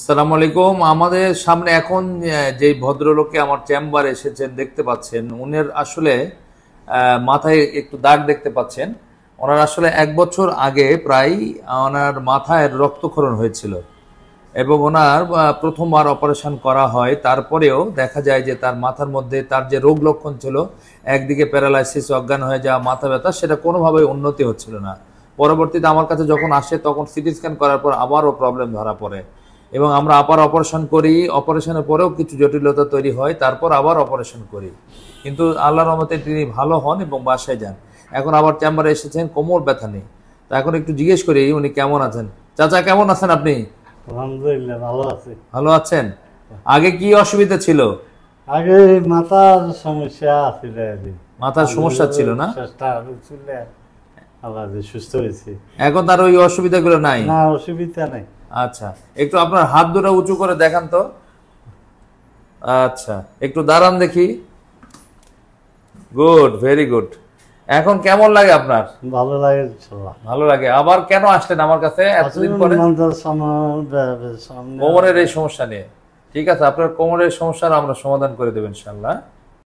আসসালামু আলাইকুম আমাদের সামনে এখন যে ভদ্রলোকে আমার চেম্বারে এসেছেন দেখতে পাচ্ছেন উনের আসলে মাথায় একটু দাগ দেখতে পাচ্ছেন ওনার আসলে এক বছর আগে প্রায় ওনার মাথায় রক্তক্ষরণ হয়েছিল এবং ওনার প্রথমবার অপারেশন করা হয় তারপরেও দেখা যায় যে তার মাথার মধ্যে তার যে রোগ লক্ষণ ছিল একদিকে প্যারালাইসিস অজ্ঞান হয়ে যাওয়া মাথা ব্যথা সেটা কোনোভাবে উন্নতি হচ্ছিল না পরবর্তীতে আমার কাছে যখন আসে তখন সিটি স্ক্যান করার পর আবারও প্রবলেম ধরা পড়ে এবং আমরা আবার অপারেশন করি অপারেশনের পরেও কিছু জটিলতা তৈরি হয় তারপর আবার অপারেশন করি কিন্তু আল্লাহর রহমতে তিনি ভালো হন এবং বাসায় যান এখন আবার চেম্বারে এসেছেন কোমর ব্যথা নেই তা এখন একটু জিজ্ঞেস করি উনি কেমন আছেন চাচা কেমন আছেন আপনি ভালো ভালো আছেন আগে কি অসুবিধা ছিল আগে মাথার সমস্যা ছিল মাথার সমস্যা ছিল না সুস্থ হয়েছে এখন তার ওই অসুবিধাগুলো নাই না অসুবিধা নাই আচ্ছা একটু আপনার হাত দুটো উঁচু করে দেখান তো আচ্ছা একটু দাঁড়ান দেখি গুড ভেরি গুড এখন কেমন লাগে আপনার ভালো লাগে ভালো লাগে আবার কেন আসলেন আমার কাছে এতদিন পরে কোমরের এই সমস্যা নিয়ে ঠিক আছে আপনার কোমরের সমস্যার আমরা সমাধান করে দেবো ইনশাল্লাহ